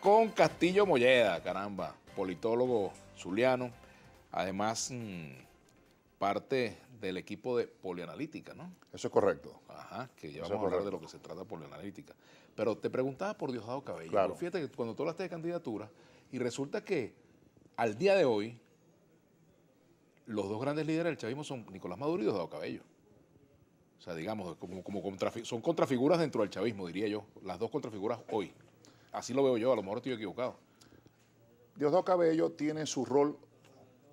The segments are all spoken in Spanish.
con Castillo Molleda, caramba, politólogo zuliano, además mm, parte del equipo de polianalítica, ¿no? Eso es correcto. Ajá, que ya vamos a hablar de lo que se trata polianalítica. Pero te preguntaba por Diosdado Cabello. Claro. fíjate que cuando tú hablaste de candidatura, y resulta que al día de hoy, los dos grandes líderes del chavismo son Nicolás Maduro y Diosdado Cabello. O sea, digamos, como, son contrafiguras dentro del chavismo, diría yo, las dos contrafiguras hoy. Así lo veo yo, a lo mejor estoy equivocado. Diosdado Cabello tiene su rol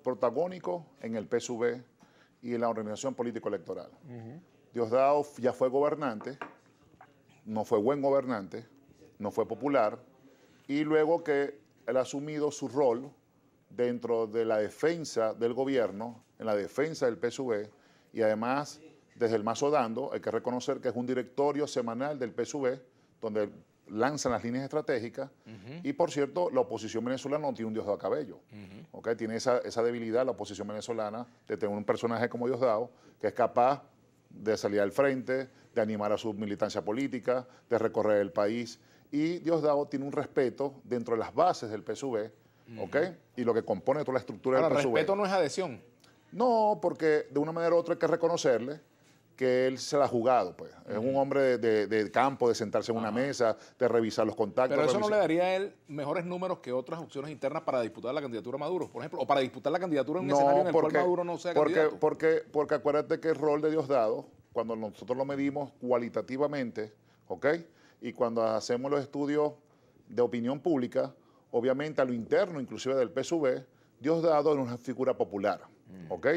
protagónico en el PSV y en la organización político-electoral. Diosdado ya fue gobernante, no fue buen gobernante, no fue popular, y luego que él ha asumido su rol dentro de la defensa del gobierno, en la defensa del PSV, y además desde el Mazo Dando, hay que reconocer que es un directorio semanal del PSV, donde lanzan las líneas estratégicas y por cierto la oposición venezolana no tiene un Diosdado Cabello, tiene esa, esa, debilidad la oposición venezolana de tener un personaje como Diosdado que es capaz de salir al frente, de animar a su militancia política, de recorrer el país y Diosdado tiene un respeto dentro de las bases del PSV y lo que compone toda la estructura del PSV. respeto no es adhesión. No, porque de una manera u otra hay que reconocerle que él se la ha jugado, pues. Es un hombre de, campo, de sentarse en una mesa, de revisar los contactos. Pero eso no le daría a él mejores números que otras opciones internas para disputar la candidatura a Maduro, por ejemplo, o para disputar la candidatura en un escenario en el cual Maduro no sea porque, candidato. Porque, porque acuérdate que el rol de Diosdado, cuando nosotros lo medimos cualitativamente, ¿ok? Y cuando hacemos los estudios de opinión pública, obviamente a lo interno, inclusive del PSV, Diosdado es una figura popular, mm.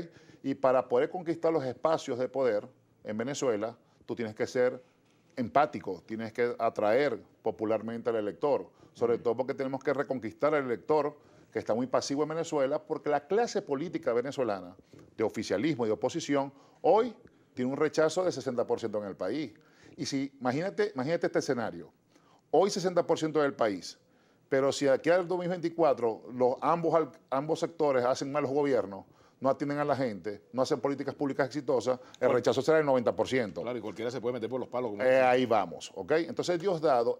Y para poder conquistar los espacios de poder, en Venezuela, tú tienes que ser empático, tienes que atraer popularmente al elector, sobre todo porque tenemos que reconquistar al elector que está muy pasivo en Venezuela, porque la clase política venezolana de oficialismo y de oposición hoy tiene un rechazo de 60% en el país. Y si, imagínate, imagínate este escenario, hoy 60% del país, pero si aquí al 2024 los, ambos, ambos sectores hacen malos gobiernos, no atienden a la gente, no hacen políticas públicas exitosas, el rechazo será del 90%. Claro, y cualquiera se puede meter por los palos. Como eh, ahí vamos, ¿ok? Entonces Diosdado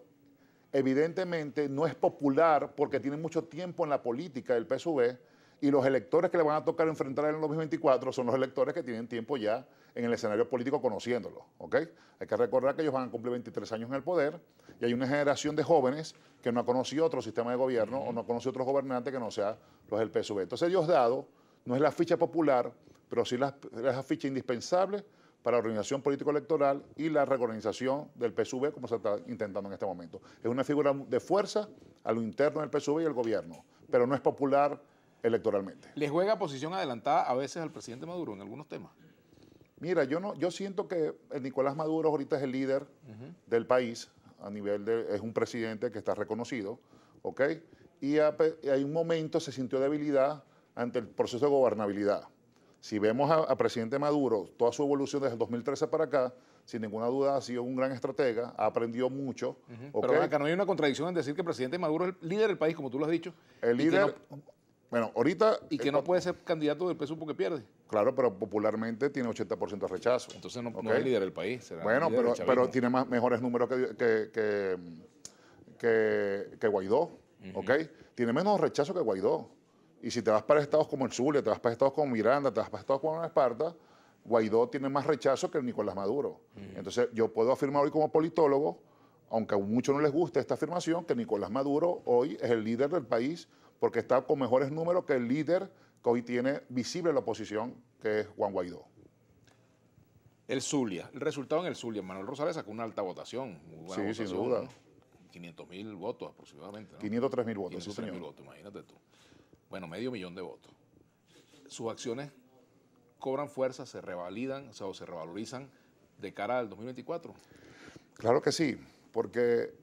evidentemente no es popular porque tiene mucho tiempo en la política del PSV y los electores que le van a tocar enfrentar en el 2024 son los electores que tienen tiempo ya en el escenario político conociéndolo, ¿ok? Hay que recordar que ellos van a cumplir 23 años en el poder y hay una generación de jóvenes que no ha conocido otro sistema de gobierno o no ha conocido otro gobernante que no sea los del PSUV. Entonces Diosdado no es la ficha popular, pero sí es la ficha indispensable para la organización político-electoral y la reorganización del PSUV como se está intentando en este momento. Es una figura de fuerza a lo interno del PSUV y el gobierno, pero no es popular electoralmente. ¿Le juega posición adelantada a veces al presidente Maduro en algunos temas? Mira, yo, no, yo siento que el Nicolás Maduro ahorita es el líder del país, a nivel de, es un presidente que está reconocido, ¿ok? Y hay un momento se sintió debilidad ante el proceso de gobernabilidad. Si vemos a, presidente Maduro, toda su evolución desde el 2013 para acá, sin ninguna duda ha sido un gran estratega, ha aprendido mucho. Pero acá no hay una contradicción en decir que presidente Maduro es el líder del país, como tú lo has dicho. El líder, bueno, ahorita... Y que no puede ser candidato del PSU porque pierde. Claro, pero popularmente tiene 80% de rechazo. Entonces no, es líder del país. bueno, pero, tiene más, mejores números que, que, Guaidó, ¿ok? Tiene menos rechazo que Guaidó. Y si te vas para estados como el Zulia, te vas para estados como Miranda, te vas para estados como Esparta, Guaidó tiene más rechazo que el Nicolás Maduro. Entonces, yo puedo afirmar hoy como politólogo, aunque a muchos no les guste esta afirmación, que Nicolás Maduro hoy es el líder del país porque está con mejores números que el líder que hoy tiene visible la oposición, que es Juan Guaidó. El Zulia, el resultado en el Zulia, Manuel Rosales sacó una alta votación. sí, sin duda. mil votos aproximadamente. ¿no? mil votos, votos, imagínate tú bueno, medio millón de votos. Sus acciones cobran fuerza, se revalidan, o sea, o se revalorizan de cara al 2024. Claro que sí, porque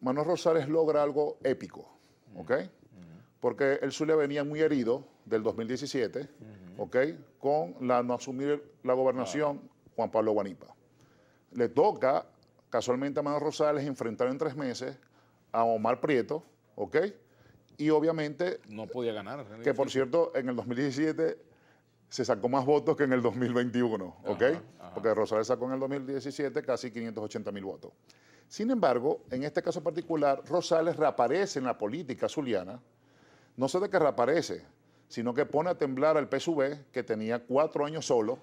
Manuel Rosales logra algo épico, mm. ¿ok? Mm-hmm. Porque el Zulia venía muy herido del 2017, mm-hmm. ¿ok? Con la no asumir la gobernación Juan Pablo Guanipa. Le toca casualmente a Manuel Rosales enfrentar en tres meses a Omar Prieto, ¿ok? y obviamente... No podía ganar. Que por cierto, en el 2017 se sacó más votos que en el 2021, ¿ok? Porque Rosales sacó en el 2017 casi 580 mil votos. Sin embargo, en este caso particular, Rosales reaparece en la política zuliana, no sé de qué reaparece, sino que pone a temblar al PSV, que tenía cuatro años solo,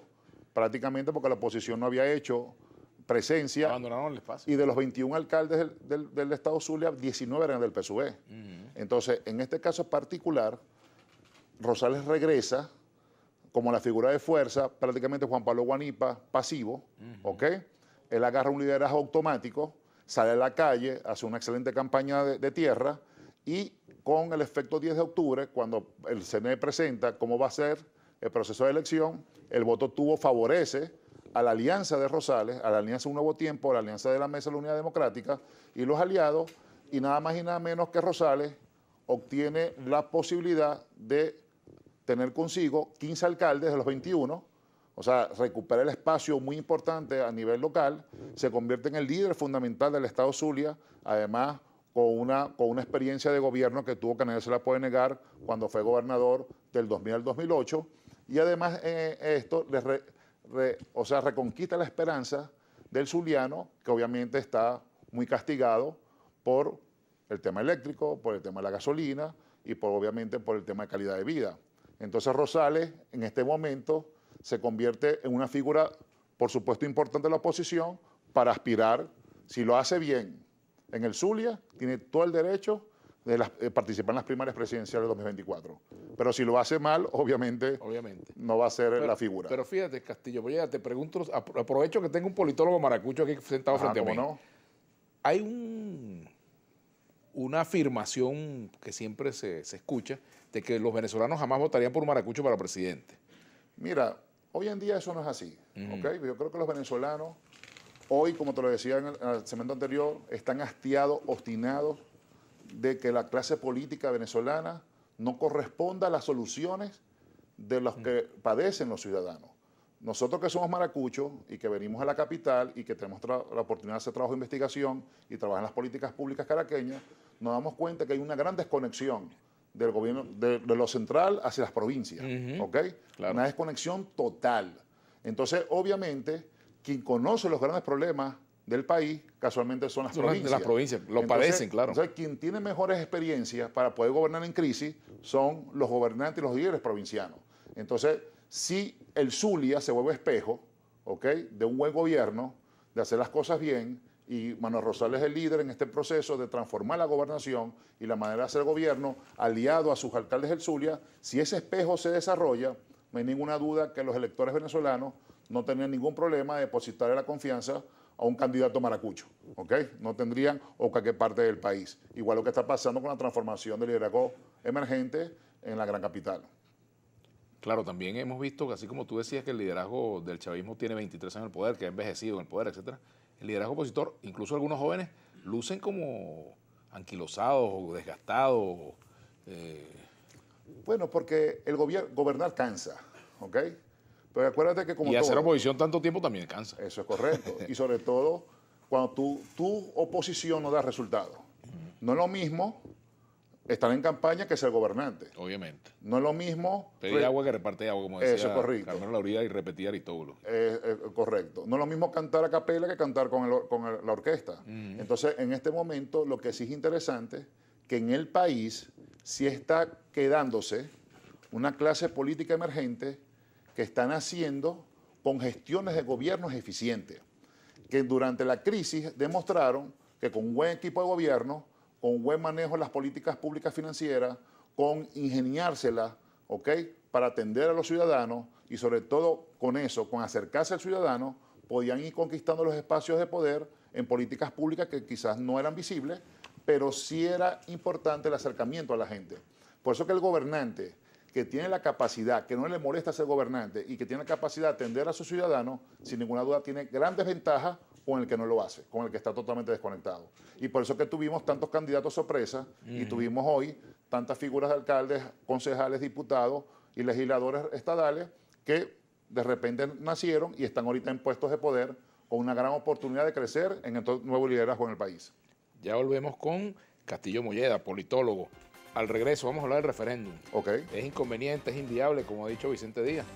prácticamente porque la oposición no había hecho presencia. Y de los 21 alcaldes del, Estado Zulia, 19 eran del PSUV. Entonces, en este caso particular, Rosales regresa como la figura de fuerza, prácticamente Juan Pablo Guanipa pasivo, ¿ok? Él agarra un liderazgo automático, sale a la calle, hace una excelente campaña de, de tierra y con el efecto 10 de octubre, cuando el CNE presenta cómo va a ser el proceso de elección, el voto tuvo favorece a la alianza de Rosales, a la alianza Un Nuevo Tiempo, a la alianza de la Mesa de la Unidad Democrática y los aliados, y nada más y nada menos que Rosales obtiene la posibilidad de tener consigo 15 alcaldes de los 21, o sea, recupera el espacio muy importante a nivel local, se convierte en el líder fundamental del Estado Zulia, además con una, con una experiencia de gobierno que tuvo que nadie se la puede negar cuando fue gobernador del 2000 al 2008, y además eh, esto le, o sea, reconquista la esperanza del Zuliano, que obviamente está muy castigado por el tema eléctrico, por el tema de la gasolina y por, obviamente por el tema de calidad de vida. Entonces Rosales en este momento se convierte en una figura, por supuesto, importante de la oposición para aspirar, si lo hace bien en el Zulia, tiene todo el derecho de las, eh, participar en las primarias presidenciales de 2024. Pero si lo hace mal, obviamente, no va a ser la figura. Pero fíjate, Castillo, te pregunto, aprovecho que tengo un politólogo maracucho aquí sentado ah, frente a mí. No? Hay un, una afirmación que siempre se, escucha de que los venezolanos jamás votarían por maracucho para presidente. Mira, hoy en día eso no es así. Yo creo que los venezolanos, hoy, como te lo decía en el, segmento anterior, están hastiados, obstinados de que la clase política venezolana no corresponda a las soluciones de los que padecen los ciudadanos. Nosotros que somos maracuchos y que venimos a la capital y que tenemos la oportunidad de hacer trabajo de investigación y trabajar en las políticas públicas caraqueñas, nos damos cuenta que hay una gran desconexión del gobierno, de, lo central hacia las provincias, Una desconexión total. Entonces, obviamente, quien conoce los grandes problemas del país casualmente son las provincias. De las provincias, lo parecen, claro. Entonces, quien tiene mejores experiencias para poder gobernar en crisis son los gobernantes y los líderes provincianos. Entonces, si el Zulia se vuelve espejo, ¿ok? De un buen gobierno, de hacer las cosas bien, y Manuel Rosales es el líder en este proceso de transformar la gobernación y la manera de hacer gobierno, aliado a sus alcaldes del Zulia, si ese espejo se desarrolla, no hay ninguna duda que los electores venezolanos no tenían ningún problema de depositarle la confianza a un candidato maracucho, ¿ok? No tendrían o cualquier parte del país. Igual lo que está pasando con la transformación del liderazgo emergente en la gran capital. Claro, también hemos visto que así como tú decías que el liderazgo del chavismo tiene 23 años en el poder, que ha envejecido en el poder, etcétera, el liderazgo opositor, incluso algunos jóvenes, lucen como anquilosados o desgastados. Eh. Bueno, porque el gobierno, gobernar cansa, ¿ok? Pero acuérdate que como Y hacer oposición tanto tiempo también cansa. Eso es correcto. y sobre todo cuando tu, tu oposición no da resultado. No es lo mismo estar en campaña que ser gobernante. Obviamente. No es lo mismo... Pedir agua que reparte agua, como decía Eso es correcto. la orilla y repetía Aristóbulo. Eh, eh, correcto. No es lo mismo cantar a capela que cantar con, con la orquesta. Entonces, en este momento, lo que sí es interesante, que en el país sí está quedándose una clase política emergente que están haciendo con gestiones de gobiernos eficientes, que durante la crisis demostraron que con un buen equipo de gobierno, con un buen manejo de las políticas públicas financieras, con ingeniárselas, ¿ok? Para atender a los ciudadanos y sobre todo con eso, con acercarse al ciudadano, podían ir conquistando los espacios de poder en políticas públicas que quizás no eran visibles, pero sí era importante el acercamiento a la gente. Por eso que el gobernante que tiene la capacidad, que no le molesta ser gobernante y que tiene la capacidad de atender a sus ciudadanos, sin ninguna duda tiene grandes ventajas con el que no lo hace, con el que está totalmente desconectado. Y por eso que tuvimos tantos candidatos sorpresa y tuvimos hoy tantas figuras de alcaldes, concejales, diputados y legisladores estadales que de repente nacieron y están ahorita en puestos de poder con una gran oportunidad de crecer en el nuevo liderazgo en el país. Ya volvemos con Castillo Molleda, politólogo al regreso vamos a hablar del referéndum. Ok. Es inconveniente, es inviable, como ha dicho Vicente Díaz.